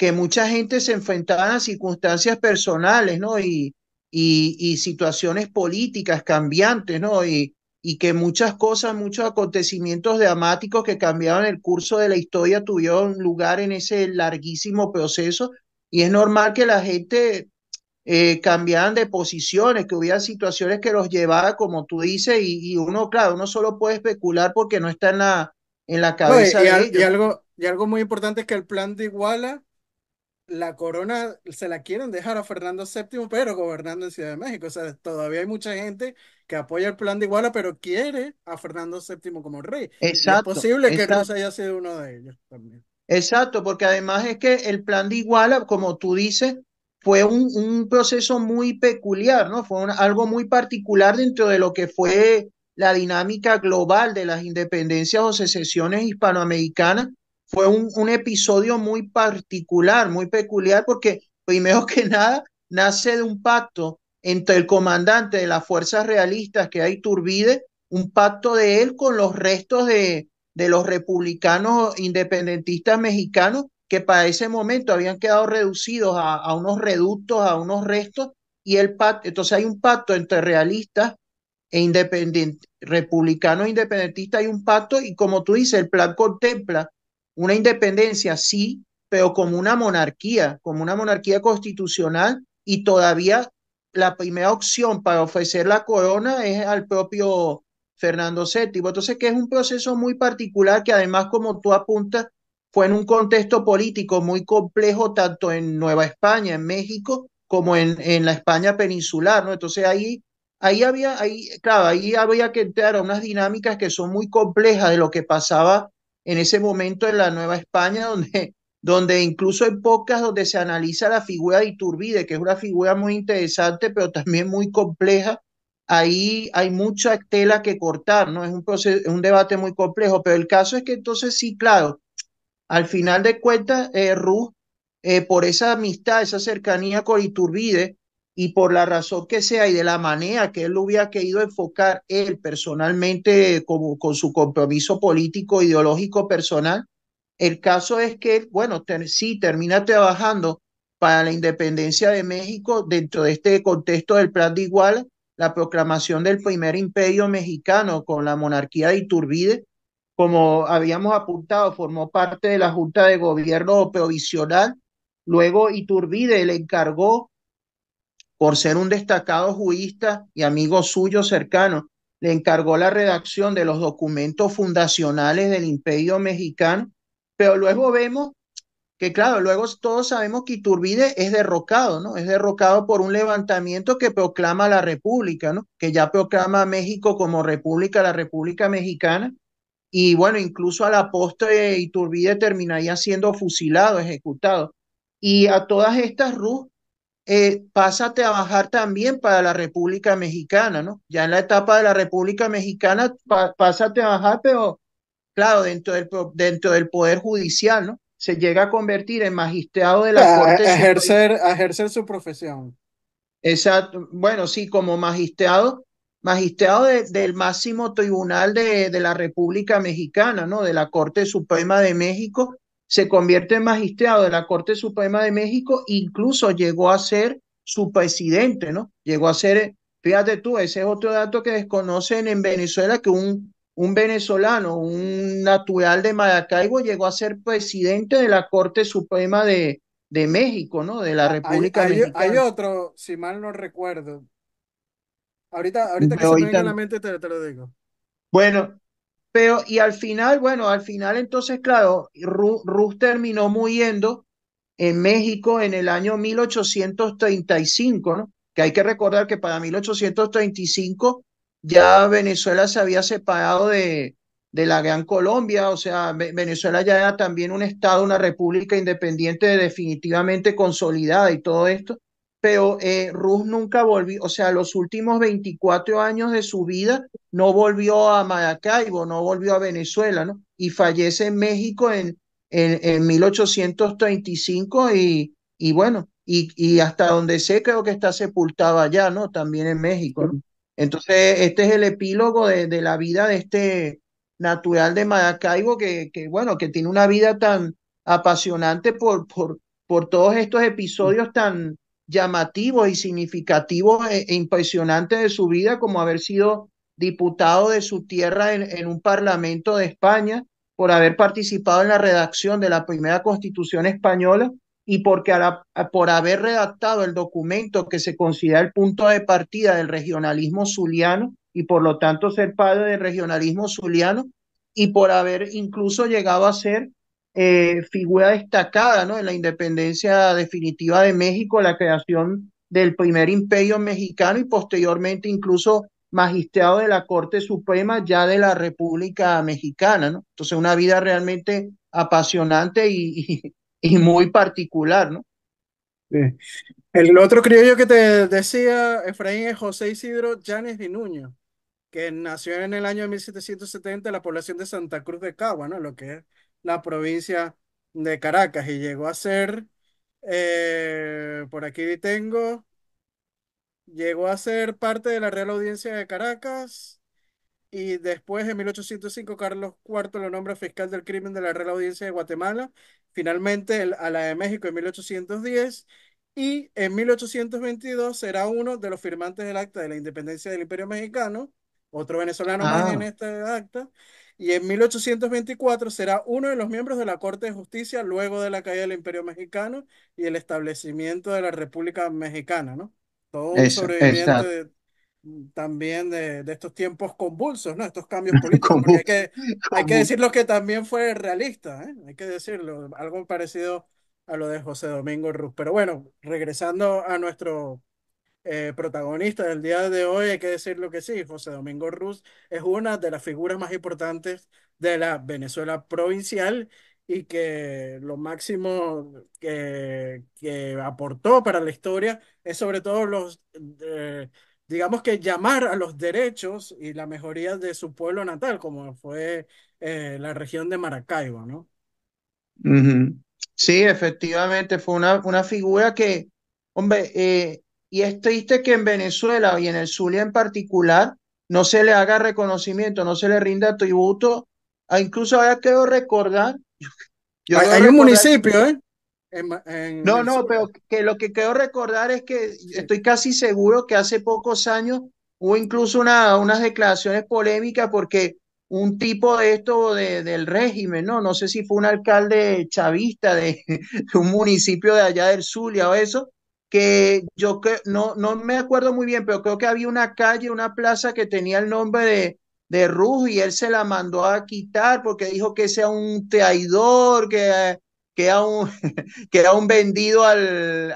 que mucha gente se enfrentaba a circunstancias personales, ¿no? Y, y, situaciones políticas cambiantes, ¿no? Y, que muchas cosas, muchos acontecimientos dramáticos que cambiaron el curso de la historia tuvieron lugar en ese larguísimo proceso. Y es normal que la gente eh, de posiciones, que hubiera situaciones que los llevara, como tú dices, y, uno, claro, uno solo puede especular porque no está en la, en la cabeza. de Algo, y algo muy importante es que el plan de Iguala la corona se la quieren dejar a Fernando VII, pero gobernando en Ciudad de México. O sea, todavía hay mucha gente que apoya el plan de Iguala, pero quiere a Fernando VII como rey. Exacto. es posible que haya sido uno de ellos también. Exacto, porque además es que el plan de Iguala, como tú dices, fue un, proceso muy peculiar, ¿no? Fue algo muy particular dentro de lo que fue la dinámica global de las independencias o secesiones hispanoamericanas fue un, episodio muy particular, muy peculiar, porque primero que nada nace de un pacto entre el comandante de las fuerzas realistas que hay Turbide, un pacto de él con los restos de, de los republicanos independentistas mexicanos que para ese momento habían quedado reducidos a, a unos reductos, a unos restos, y el pacto, entonces hay un pacto entre realistas e independientes, republicanos e independentistas, hay un pacto, y como tú dices, el plan contempla una independencia, sí, pero como una monarquía, como una monarquía constitucional y todavía la primera opción para ofrecer la corona es al propio Fernando VII. Entonces, que es un proceso muy particular que además, como tú apuntas, fue en un contexto político muy complejo, tanto en Nueva España, en México, como en, en la España peninsular, ¿no? Entonces ahí, ahí había, ahí, claro, ahí había que entrar a unas dinámicas que son muy complejas de lo que pasaba en ese momento en la Nueva España, donde, donde incluso hay pocas donde se analiza la figura de Iturbide, que es una figura muy interesante, pero también muy compleja. Ahí hay mucha tela que cortar, ¿no? Es un, un debate muy complejo, pero el caso es que entonces sí, claro, al final de cuentas, eh, Ruz, eh, por esa amistad, esa cercanía con Iturbide, y por la razón que sea y de la manera que él lo hubiera querido enfocar él personalmente como, con su compromiso político, ideológico personal, el caso es que, bueno, si sí termina trabajando para la independencia de México dentro de este contexto del Plan de igual la proclamación del primer imperio mexicano con la monarquía de Iturbide, como habíamos apuntado, formó parte de la Junta de Gobierno Provisional. Luego Iturbide le encargó por ser un destacado jurista y amigo suyo cercano, le encargó la redacción de los documentos fundacionales del imperio mexicano, pero luego vemos que, claro, luego todos sabemos que Iturbide es derrocado, ¿no? Es derrocado por un levantamiento que proclama la República, ¿no? Que ya proclama a México como República, la República Mexicana. Y bueno, incluso a la postre Iturbide terminaría siendo fusilado, ejecutado. Y a todas estas, Ruth, eh, pásate a trabajar también para la República Mexicana, ¿no? Ya en la etapa de la República Mexicana pásate a bajar, pero claro, dentro del, dentro del Poder Judicial, ¿no? Se llega a convertir en magistrado de la Corte. A ejercer, a ejercer su profesión. Exacto, bueno, sí, como magistrado, magistrado del máximo tribunal de, de la República Mexicana, ¿no? De la Corte Suprema de México, se convierte en magistrado de la Corte Suprema de México, incluso llegó a ser su presidente, ¿no? Llegó a ser, fíjate tú, ese es otro dato que desconocen en Venezuela, que un, un venezolano, un natural de Maracaibo, llegó a ser presidente de la Corte Suprema de, de México, ¿no? De la República hay, Hay otro, si mal no recuerdo. Ahorita, ahorita que se me viene a la mente te lo digo. Bueno, pero, y al final, bueno, al final entonces, claro, Rus terminó muriendo en México en el año 1835, ¿no? Que hay que recordar que para 1835 ya Venezuela se había separado de, de la Gran Colombia, o sea, Venezuela ya era también un Estado, una república independiente definitivamente consolidada y todo esto pero eh, Ruth nunca volvió, o sea, los últimos 24 años de su vida no volvió a Maracaibo, no volvió a Venezuela, ¿no? Y fallece en México en, en, 1835 y, y bueno, y, y, hasta donde sé creo que está sepultado allá, ¿no? También en México, Entonces, este es el epílogo de, la vida de este natural de Maracaibo que, bueno, que tiene una vida tan apasionante por, por, por todos estos episodios tan llamativo y significativo e, e, impresionante de su vida, como haber sido diputado de su tierra en, un parlamento de España, por haber participado en la redacción de la primera constitución española y porque por haber redactado el documento que se considera el punto de partida del regionalismo zuliano y por lo tanto ser padre del regionalismo zuliano y por haber incluso llegado a ser eh, figura destacada ¿no? en la independencia definitiva de México, la creación del primer imperio mexicano y posteriormente incluso magistrado de la Corte Suprema ya de la República Mexicana. ¿no? Entonces una vida realmente apasionante y, muy particular. ¿no? El otro criollo que te decía, Efraín, es José Isidro Llanes de Nuño, que nació en el año 1770 en la población de Santa Cruz de Cagua, ¿no? Lo que es la provincia de Caracas y llegó a ser, eh, por aquí tengo, llegó a ser parte de la Real Audiencia de Caracas y después en 1805 Carlos IV lo nombra fiscal del crimen de la Real Audiencia de Guatemala, finalmente a la de México en 1810 y en 1822 será uno de los firmantes del Acta de la Independencia del Imperio Mexicano, otro venezolano más ah. en este acta, y en 1824 será uno de los miembros de la Corte de Justicia luego de la caída del Imperio Mexicano y el establecimiento de la República Mexicana, ¿no? Todo sobreviviente también de, estos tiempos convulsos, ¿no? Estos cambios políticos, hay que, hay que decirlo que también fue realista, ¿eh? Hay que decirlo, algo parecido a lo de José Domingo Ruz. Pero bueno, regresando a nuestro eh, protagonista del día de hoy, hay que decir lo que sí, José Domingo Ruz es una de las figuras más importantes de la Venezuela provincial y que lo máximo que, que aportó para la historia es sobre todo los, eh, digamos que llamar a los derechos y la mejoría de su pueblo natal, como fue eh, la región de Maracaibo, ¿no? Sí, efectivamente, fue una, una figura que, hombre, eh, y es triste que en Venezuela y en el Zulia en particular no se le haga reconocimiento, no se le rinda tributo. A incluso ahora quiero recordar. hay, un municipio, ¿eh? no, no, pero que lo que quiero recordar es que estoy casi seguro que hace pocos años hubo incluso unas declaraciones polémicas porque un tipo de esto de, del régimen, ¿no? No sé si fue un alcalde chavista de, de un municipio de allá del Zulia o eso, que yo que, no, no me acuerdo muy bien, pero creo que había una calle, una plaza que tenía el nombre de, de Ruz y él se la mandó a quitar porque dijo que sea un traidor, que, que, era, un, que era un vendido al,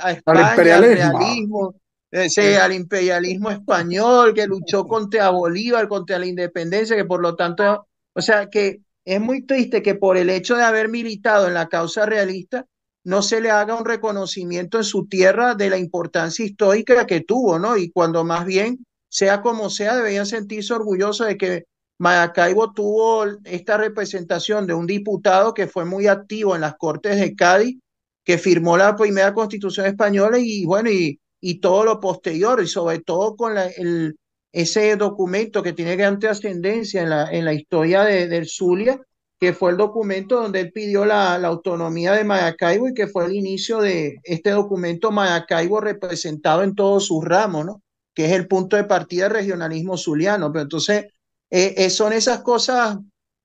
imperialismo. Eh, al imperialismo español, que luchó contra Bolívar, contra la independencia, que por lo tanto, o sea que es muy triste que por el hecho de haber militado en la causa realista, no se le haga un reconocimiento en su tierra de la importancia histórica que tuvo, ¿no? Y cuando más bien, sea como sea, deberían sentirse orgullosos de que Maracaibo tuvo esta representación de un diputado que fue muy activo en las Cortes de Cádiz, que firmó la primera constitución española y bueno, y, todo lo posterior, y sobre todo con el, ese documento que tiene gran trascendencia en la, en la historia del Zulia, que fue el documento donde él pidió la, autonomía de Maracaibo y que fue el inicio de este documento Maracaibo representado en todos sus ramos, ¿no? que es el punto de partida del regionalismo zuliano. Pero entonces eh, eh, son esas cosas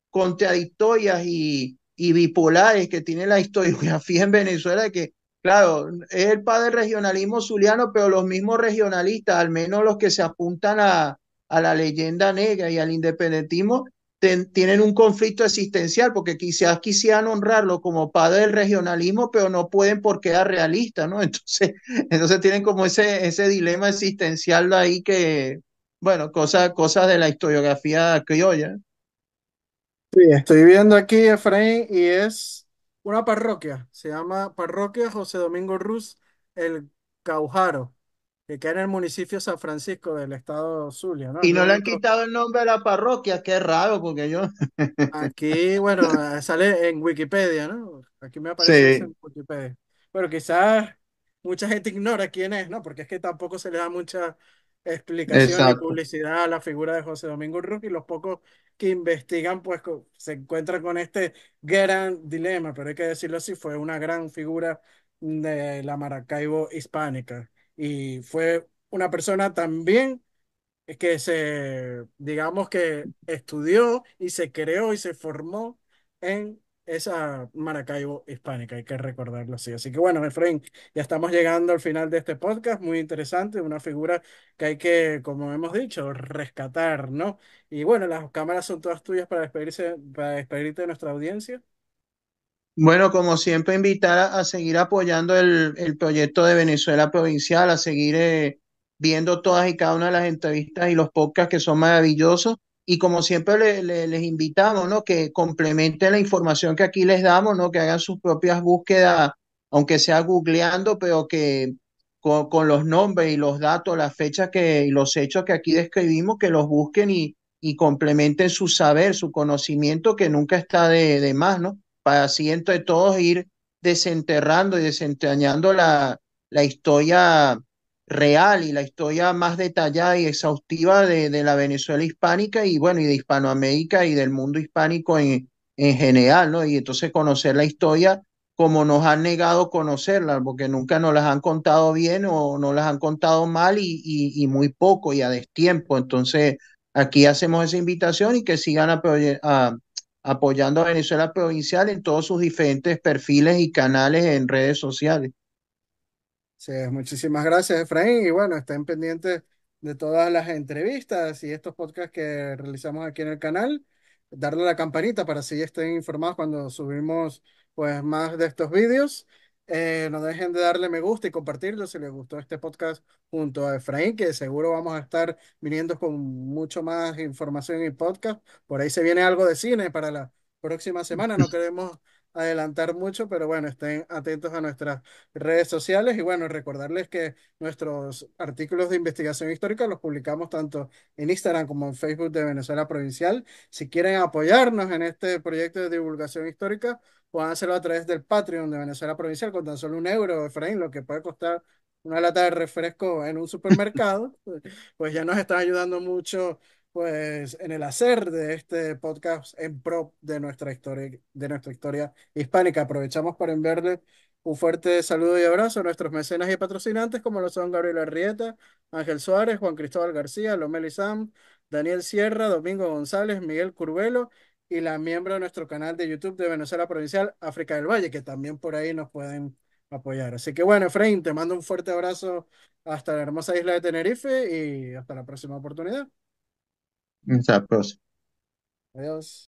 contradictorias y, bipolares que tiene la historiografía en Venezuela, de que, claro, es el padre del regionalismo zuliano, pero los mismos regionalistas, al menos los que se apuntan a la leyenda negra y al independentismo, tienen un conflicto existencial porque quizás quisieran honrarlo como padre del regionalismo, pero no pueden porque era realista, ¿no? Entonces, entonces tienen como ese, ese dilema existencial ahí que, bueno, cosas cosa de la historiografía criolla. Sí, estoy viendo aquí Efraín y es una parroquia, se llama Parroquia José Domingo Ruz, el Caujaro que queda en el municipio San Francisco del estado Zulia, ¿no? Y no, le han quitado el nombre a la parroquia, qué raro, porque yo... Aquí, bueno, sale en Wikipedia, ¿no? Aquí me aparece en Wikipedia. Pero quizás mucha gente ignora quién es, ¿no? Porque es que tampoco se le da mucha explicación y publicidad a la figura de José Domingo Urruc y los pocos que investigan, pues se encuentran con este gran dilema, pero hay que decirlo así, fue una gran figura de la Maracaibo hispánica y fue una persona también que se, digamos que estudió y se creó y se formó en esa Maracaibo hispánica, hay que recordarlo así. Así que bueno, Efraín, ya estamos llegando al final de este podcast, muy interesante, una figura que hay que, como hemos dicho, rescatar, ¿no? Y bueno, las cámaras son todas tuyas para despedirse, para despedirte de nuestra audiencia. Bueno, como siempre, invitar a, seguir apoyando el, proyecto de Venezuela Provincial, a seguir eh, viendo todas y cada una de las entrevistas y los podcasts que son maravillosos. Y como siempre les invitamos, ¿no? Que complementen la información que aquí les damos, ¿no? Que hagan sus propias búsquedas, aunque sea googleando, pero que con, los nombres y los datos, las fechas que, y los hechos que aquí describimos, que los busquen y, y complementen su saber, su conocimiento, que nunca está de, de más, ¿no? para así entre todos ir desenterrando y desentrañando la, la historia real y la historia más detallada y exhaustiva de, de, la Venezuela hispánica y bueno, y de Hispanoamérica y del mundo hispánico en, en general, ¿no? Y entonces conocer la historia como nos han negado conocerla, porque nunca nos las han contado bien o no las han contado mal y, y, muy poco y a destiempo. Entonces, aquí hacemos esa invitación y que sigan a, a, apoyando a Venezuela Provincial en todos sus diferentes perfiles y canales en redes sociales. Sí, muchísimas gracias, Efraín. Y bueno, estén pendientes de todas las entrevistas y estos podcasts que realizamos aquí en el canal. Darle a la campanita para que estén informados cuando subimos pues más de estos vídeos. Eh, no dejen de darle me gusta y compartirlo si les gustó este podcast junto a Efraín, que seguro vamos a estar viniendo con mucho más información y podcast. Por ahí se viene algo de cine para la próxima semana. No queremos adelantar mucho, pero bueno, estén atentos a nuestras redes sociales y bueno, recordarles que nuestros artículos de investigación histórica los publicamos tanto en Instagram como en Facebook de Venezuela Provincial. Si quieren apoyarnos en este proyecto de divulgación histórica, puedan hacerlo a través del Patreon de Venezuela Provincial con tan solo un euro, Efraín, lo que puede costar una lata de refresco en un supermercado, pues, pues ya nos están ayudando mucho pues en el hacer de este podcast en pro de nuestra historia, de nuestra historia hispánica. Aprovechamos para enviarle un fuerte saludo y abrazo a nuestros mecenas y patrocinantes, como lo son Gabriel Arrieta, Ángel Suárez, Juan Cristóbal García, Lomel Sam, Daniel Sierra, Domingo González, Miguel Curvelo y la miembro de nuestro canal de YouTube de Venezuela Provincial, África del Valle, que también por ahí nos pueden apoyar. Así que bueno, Efraín, te mando un fuerte abrazo hasta la hermosa isla de Tenerife y hasta la próxima oportunidad. Hasta la próxima. Adiós.